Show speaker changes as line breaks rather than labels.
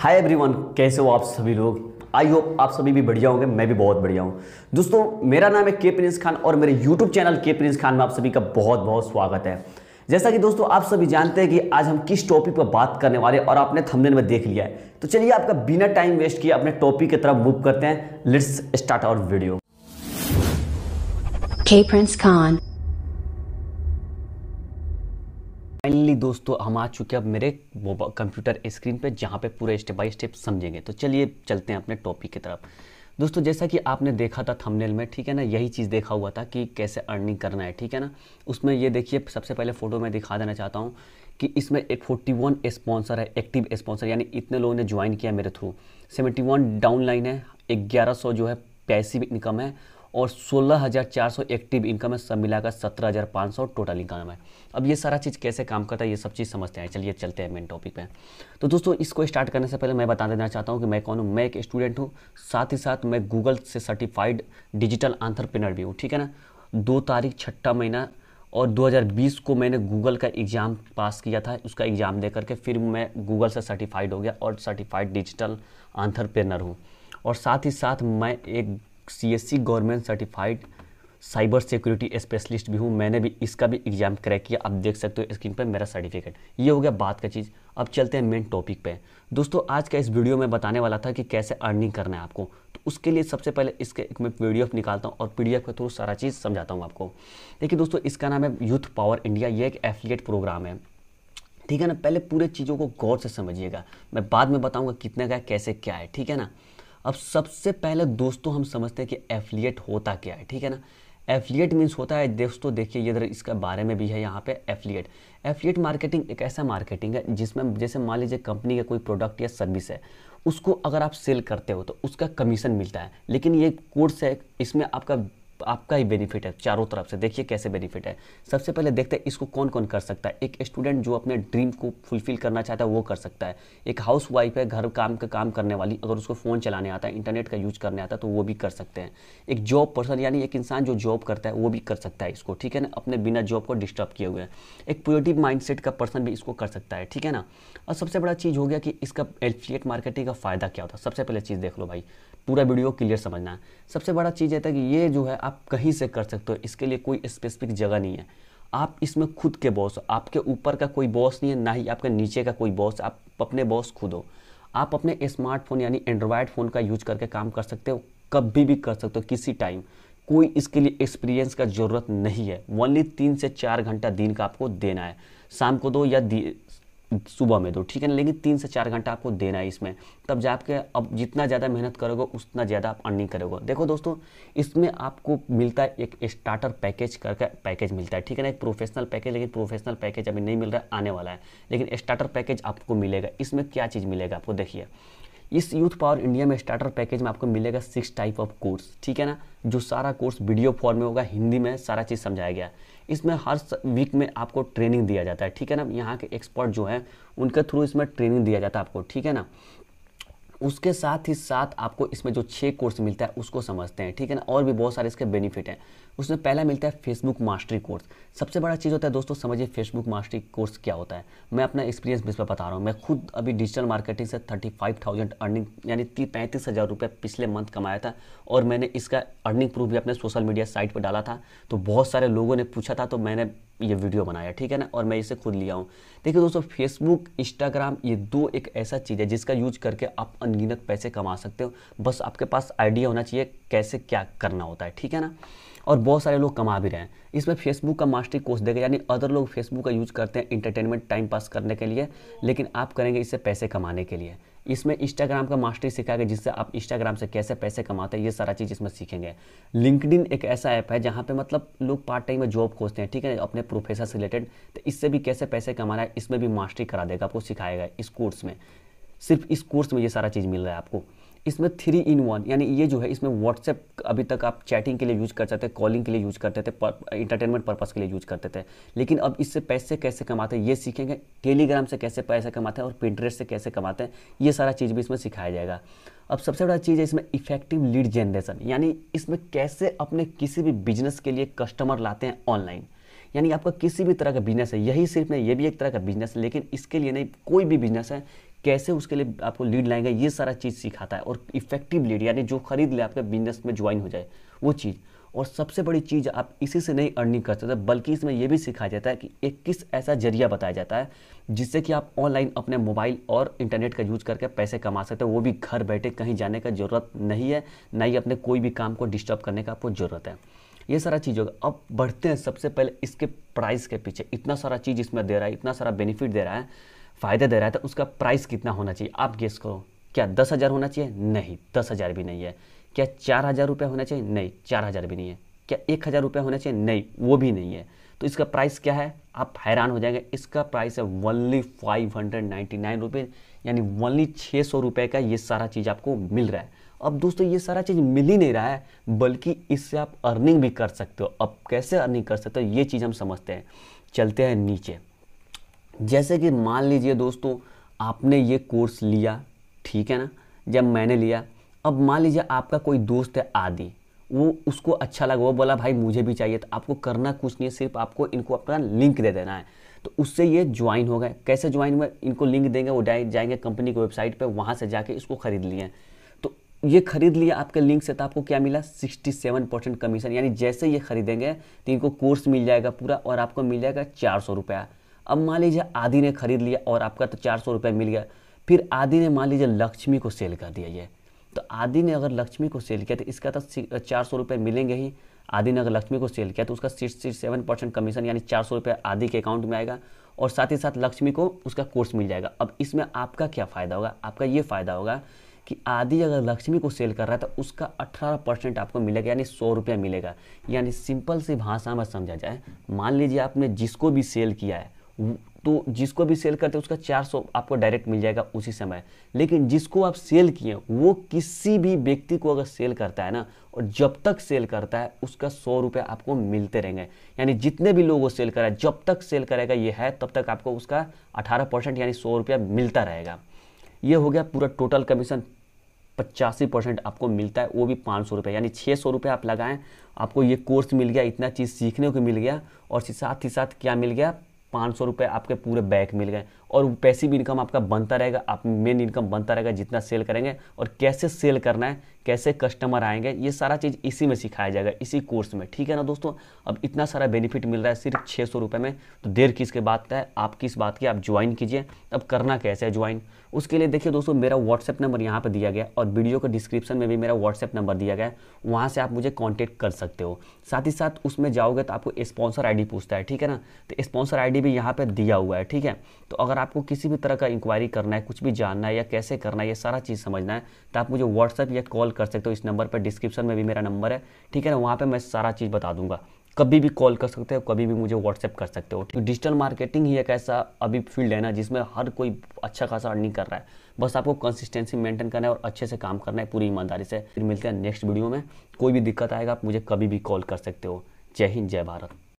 hi everyone कैसे हो आप सभी लोग आई होप आप सभी भी बढ़िया होंगे मैं भी बहुत बढ़िया हूँ दोस्तों मेरा नाम है के प्रिंस खान और मेरे यूट्यूब चैनल के प्रिंस खान में आप सभी का बहुत बहुत स्वागत है जैसा कि दोस्तों आप सभी जानते हैं कि आज हम किस टॉपिक पर बात करने वाले और आपने थंबनेल में देख लिया है तो चलिए आपका बिना टाइम वेस्ट किए अपने टॉपिक की तरफ मूव करते हैं लेट्स स्टार्ट आवर वीडियो के प्रिंस खान फाइनली दोस्तों हम आ चुके हैं अब मेरे कंप्यूटर स्क्रीन पे जहाँ पे पूरा स्टेप बाय स्टेप समझेंगे तो चलिए चलते हैं अपने टॉपिक की तरफ दोस्तों जैसा कि आपने देखा था थंबनेल में ठीक है ना यही चीज़ देखा हुआ था कि कैसे अर्निंग करना है ठीक है ना उसमें ये देखिए सबसे पहले फ़ोटो में दिखा देना चाहता हूँ कि इसमें एक फोर्टी वन स्पॉन्सर है एक्टिव स्पॉन्सर यानी इतने लोगों ने ज्वाइन किया मेरे थ्रू सेवेंटी वन डाउनलाइन है ग्यारह सौ जो है पैसिव इनकम है और 16,400 एक्टिव इनकम है सब मिलाकर 17,500 टोटल इनकम है अब ये सारा चीज़ कैसे काम करता है ये सब चीज़ समझते हैं चलिए चलते हैं मेन टॉपिक पे तो दोस्तों इसको स्टार्ट करने से पहले मैं बता देना चाहता हूँ कि मैं कौन हूँ मैं एक स्टूडेंट हूँ साथ ही साथ मैं गूगल से सर्टिफाइड डिजिटल आंट्रप्रिनर भी हूँ ठीक है ना दो तारीख छठा महीना और 2020 को मैंने गूगल का एग्ज़ाम पास किया था उसका एग्ज़ाम दे करके फिर मैं गूगल से सर्टिफाइड हो गया और सर्टिफाइड डिजिटल आंथरप्रेनर हूँ और साथ ही साथ मैं एक C S C government certified cyber security specialist भी हूँ मैंने भी इसका भी एग्ज़ाम क्रैक किया आप देख सकते हो स्क्रीन पर मेरा सर्टिफिकेट ये हो गया बात का चीज़ अब चलते हैं मेन टॉपिक पे दोस्तों आज का इस वीडियो में बताने वाला था कि कैसे अर्निंग करना है आपको तो उसके लिए सबसे पहले इसके एक मैं पी निकालता हूँ और पी के थ्रू सारा चीज़ समझाता हूँ आपको देखिए दोस्तों इसका नाम है यूथ पावर इंडिया ये एक एफिलेट प्रोग्राम है ठीक है ना पहले पूरे चीज़ों को गौर से समझिएगा मैं बाद में बताऊँगा कितने का कैसे क्या है ठीक है ना अब सबसे पहले दोस्तों हम समझते हैं कि एफिलिएट होता क्या है ठीक है ना एफिलिएट मीन्स होता है दोस्तों देखिए इधर इसका बारे में भी है यहाँ पे एफिलिएट एफिलिएट मार्केटिंग एक ऐसा मार्केटिंग है जिसमें जैसे मान लीजिए कंपनी का कोई प्रोडक्ट या सर्विस है उसको अगर आप सेल करते हो तो उसका कमीशन मिलता है लेकिन ये कोर्स है इसमें आपका आपका ही बेनिफिट है चारों तरफ से देखिए कैसे बेनिफिट है सबसे पहले देखते हैं इसको कौन कौन कर सकता है एक स्टूडेंट जो अपने ड्रीम को फुलफिल करना चाहता है वो कर सकता है एक हाउस वाइफ है घर काम का काम करने वाली अगर उसको फ़ोन चलाने आता है इंटरनेट का यूज करने आता है तो वो भी कर सकते हैं एक जॉब पर्सन यानी एक इंसान जो जॉब करता है वो भी कर सकता है इसको ठीक है ना अपने बिना जॉब को डिस्टर्ब किए हुए एक पॉजिटिव माइंड का पर्सन भी इसको कर सकता है ठीक है ना और सबसे बड़ा चीज़ हो गया कि इसका एफिलिएट मार्केटिंग का फ़ायदा क्या होता है सबसे पहले चीज़ देख लो भाई पूरा वीडियो क्लियर समझना है सबसे बड़ा चीज़ है था कि ये जो है आप कहीं से कर सकते हो इसके लिए कोई स्पेसिफिक जगह नहीं है आप इसमें खुद के बॉस हो आपके ऊपर का कोई बॉस नहीं है ना ही आपके नीचे का कोई बॉस आप अपने बॉस खुद हो आप अपने स्मार्टफोन यानी एंड्रॉयड फ़ोन का यूज करके काम कर सकते हो कभी भी कर सकते हो किसी टाइम कोई इसके लिए एक्सपीरियंस का ज़रूरत नहीं है ओनली तीन से चार घंटा दिन का आपको देना है शाम को दो या सुबह में दो तो ठीक है ना लेकिन तीन से चार घंटा आपको देना है इसमें तब जाके अब जितना ज़्यादा मेहनत करोगे उतना ज़्यादा आप अर्निंग करोगे देखो दोस्तों इसमें आपको मिलता है एक स्टार्टर पैकेज करके पैकेज मिलता है ठीक है ना एक प्रोफेशनल पैकेज लेकिन प्रोफेशनल पैकेज अभी नहीं मिल रहा है आने वाला है लेकिन स्टार्टर पैकेज आपको मिलेगा इसमें क्या चीज़ मिलेगा आपको देखिए इस यूथ पावर इंडिया में स्टार्टर पैकेज में आपको मिलेगा सिक्स टाइप ऑफ कोर्स ठीक है ना जो सारा कोर्स वीडियो फॉर्म में होगा हिंदी में सारा चीज़ समझाया गया इसमें हर वीक में आपको ट्रेनिंग दिया जाता है ठीक है ना यहाँ के एक्सपर्ट जो है उनके थ्रू इसमें ट्रेनिंग दिया जाता है आपको ठीक है ना उसके साथ ही साथ आपको इसमें जो छः कोर्स मिलता है उसको समझते हैं ठीक है ना और भी बहुत सारे इसके बेनिफिट हैं उसमें पहला मिलता है फेसबुक मास्टरी कोर्स सबसे बड़ा चीज़ होता है दोस्तों समझिए फेसबुक मास्टरी कोर्स क्या होता है मैं अपना एक्सपीरियंस बेस पर बता रहा हूँ मैं खुद अभी डिजिटल मार्केटिंग से थर्टी फाइव थाउजेंड अर्निंग यानी पैंतीस हज़ार रुपये पिछले मंथ कमाया था और मैंने इसका अर्निंग प्रूफ भी अपने सोशल मीडिया साइट पर डाला था तो बहुत सारे लोगों ने पूछा था तो मैंने ये वीडियो बनाया ठीक है ना और मैं इसे खुद लिया हूँ देखिए दोस्तों फेसबुक इंस्टाग्राम ये दो एक ऐसा चीज़ है जिसका यूज करके आप अनगिनत पैसे कमा सकते हो बस आपके पास आइडिया होना चाहिए कैसे क्या करना होता है ठीक है ना और बहुत सारे लोग कमा भी रहे हैं इसमें फेसबुक का मास्टरी कोर्स देगा यानी अदर लोग फेसबुक का यूज करते हैं इंटरटेनमेंट टाइम पास करने के लिए लेकिन आप करेंगे इससे पैसे कमाने के लिए इसमें इंस्टाग्राम का मास्टरी सिखाएगा जिससे आप इंस्टाग्राम से कैसे पैसे कमाते हैं ये सारा चीज़ इसमें सीखेंगे लिंकड एक ऐसा ऐप है जहाँ पे मतलब लोग पार्ट टाइम में जॉब खोजते हैं ठीक है अपने प्रोफेसर से रिलेटेड तो इससे भी कैसे पैसे कमाना है इसमें भी मास्टरी करा देगा आपको सिखाएगा इस कोर्स में सिर्फ इस कोर्स में ये सारा चीज़ मिल रहा है आपको इसमें थ्री इन वन यानी ये जो है इसमें व्हाट्सएप अभी तक आप चैटिंग के लिए यूज कर सकते थे कॉलिंग के लिए यूज करते थे इंटरटेनमेंट पर्पज़ के लिए यूज करते थे लेकिन अब इससे पैसे कैसे कमाते हैं ये सीखेंगे टेलीग्राम से कैसे पैसे कमाते हैं और पिंट्रेस से कैसे कमाते हैं ये सारा चीज़ भी इसमें सिखाया जाएगा अब सबसे बड़ा चीज़ है इसमें इफेक्टिव लीड जनरेशन यानी इसमें कैसे अपने किसी भी बिजनेस के लिए कस्टमर लाते हैं ऑनलाइन यानी आपका किसी भी तरह का बिजनेस है यही सिर्फ नहीं ये भी एक तरह का बिजनेस है लेकिन इसके लिए नहीं कोई भी बिजनेस है कैसे उसके लिए आपको लीड लाएंगे ये सारा चीज़ सिखाता है और इफेक्टिव लीड यानी जो खरीद ले आपके बिजनेस में ज्वाइन हो जाए वो चीज़ और सबसे बड़ी चीज़ आप इसी से नहीं अर्निंग कर सकते बल्कि इसमें यह भी सिखाया जाता है कि एक किस ऐसा जरिया बताया जाता है जिससे कि आप ऑनलाइन अपने मोबाइल और इंटरनेट का यूज़ करके पैसे कमा सकते हैं वो भी घर बैठे कहीं जाने का ज़रूरत नहीं है ना ही अपने कोई भी काम को डिस्टर्ब करने का आपको ज़रूरत है ये सारा चीज़ होगा अब बढ़ते हैं सबसे पहले इसके प्राइस के पीछे इतना सारा चीज़ इसमें दे रहा है इतना सारा बेनिफिट दे रहा है फ़ायदा दे रहा है तो उसका प्राइस कितना होना चाहिए आप गेस करो क्या दस हज़ार होना चाहिए नहीं दस हज़ार भी नहीं है क्या चार हज़ार रुपये होना चाहिए नहीं चार हज़ार भी नहीं है क्या एक हज़ार रुपये होना चाहिए नहीं वो भी नहीं है तो इसका प्राइस क्या है आप हैरान हो जाएंगे इसका प्राइस है only five hundred ninety nine रुपये यानी वनली छः सौ रुपये का ये सारा चीज़ आपको मिल रहा है अब दोस्तों ये सारा चीज़ मिल ही नहीं रहा है बल्कि इससे आप अर्निंग भी कर सकते हो अब कैसे अर्निंग कर सकते हो ये चीज़ हम समझते हैं चलते हैं नीचे जैसे कि मान लीजिए दोस्तों आपने ये कोर्स लिया ठीक है ना जब मैंने लिया अब मान लीजिए आपका कोई दोस्त है आदि वो उसको अच्छा लगा वो बोला भाई मुझे भी चाहिए तो आपको करना कुछ नहीं है सिर्फ आपको इनको अपना लिंक दे देना है तो उससे ये ज्वाइन हो गए कैसे ज्वाइन हुए इनको लिंक देंगे वो जाएंगे कंपनी की वेबसाइट पर वहाँ से जाके इसको खरीद लिए तो ये खरीद लिया आपके लिंक से तो आपको क्या मिला 67 परसेंट कमीशन यानी जैसे ये खरीदेंगे तो इनको कोर्स मिल जाएगा पूरा और आपको मिल जाएगा चार सौ रुपया अब मान लीजिए आदि ने खरीद लिया और आपका तो चार सौ रुपये मिल गया फिर आदि ने मान लीजिए लक्ष्मी को सेल कर दिया ये तो आदि ने अगर लक्ष्मी को सेल किया तो इसका तो चार सौ रुपये मिलेंगे ही आदि ने अगर लक्ष्मी को सेल किया तो उसका सिक्स सेवन परसेंट कमीशन यानी चार सौ रुपये आदि के अकाउंट में आएगा और साथ ही साथ लक्ष्मी को उसका कोर्स मिल जाएगा अब इसमें आपका क्या फ़ायदा होगा आपका ये फ़ायदा होगा कि आदि अगर लक्ष्मी को सेल कर रहा है तो उसका अठारह परसेंट आपको मिलेगा यानी सौ रुपया मिलेगा यानी सिंपल सी भाषा में समझा जाए मान लीजिए आपने जिसको भी सेल किया है तो जिसको भी सेल करते हैं उसका 400 आपको डायरेक्ट मिल जाएगा उसी समय लेकिन जिसको आप सेल किए वो किसी भी व्यक्ति को अगर सेल करता है ना और जब तक सेल करता है उसका सौ रुपये आपको मिलते रहेंगे यानी जितने भी लोग वो सेल करा जब तक सेल करेगा ये है तब तक आपको उसका अठारह परसेंट यानी सौ रुपया मिलता रहेगा ये हो गया पूरा टोटल कमीशन पचासी परसेंट आपको मिलता है वो भी पाँच सौ रुपये यानी छः सौ रुपये आप लगाएं आपको ये कोर्स मिल गया इतना चीज़ सीखने को मिल गया और साथ ही साथ क्या मिल गया पाँच सौ रुपये आपके पूरे बैक मिल गए और पैसिव इनकम आपका बनता रहेगा आप मेन इनकम बनता रहेगा जितना सेल करेंगे और कैसे सेल करना है कैसे कस्टमर आएंगे ये सारा चीज़ इसी में सिखाया जाएगा इसी कोर्स में ठीक है ना दोस्तों अब इतना सारा बेनिफिट मिल रहा है सिर्फ छः सौ रुपये में तो देर किसके बात है आप किस बात की आप ज्वाइन कीजिए अब करना कैसे है ज्वाइन उसके लिए देखिए दोस्तों मेरा व्हाट्सएप नंबर यहाँ पर दिया गया और वीडियो के डिस्क्रिप्शन में भी मेरा व्हाट्सएप नंबर दिया गया है वहाँ से आप मुझे कॉन्टैक्ट कर सकते हो साथ ही साथ उसमें जाओगे तो आपको स्पॉन्सर आई पूछता है ठीक है ना तो स्पॉन्सर आई भी यहाँ पर दिया हुआ है ठीक है तो अगर अगर आपको किसी भी तरह का इंक्वायरी करना है कुछ भी जानना है या कैसे करना है ये सारा चीज़ समझना है तो आप मुझे व्हाट्सएप या कॉल कर सकते हो इस नंबर पर डिस्क्रिप्शन में भी मेरा नंबर है ठीक है ना वहाँ पर मैं सारा चीज़ बता दूंगा कभी भी कॉल कर सकते हो कभी भी मुझे व्हाट्सएप कर सकते हो तो डिजिटल मार्केटिंग ही एक ऐसा अभी फील्ड है ना जिसमें हर कोई अच्छा खासा अर्निंग कर रहा है बस आपको कंसिस्टेंसी मेंटेन करना है और अच्छे से काम करना है पूरी ईमानदारी से फिर मिलते हैं नेक्स्ट वीडियो में कोई भी दिक्कत आएगा आप मुझे कभी भी कॉल कर सकते हो जय हिंद जय भारत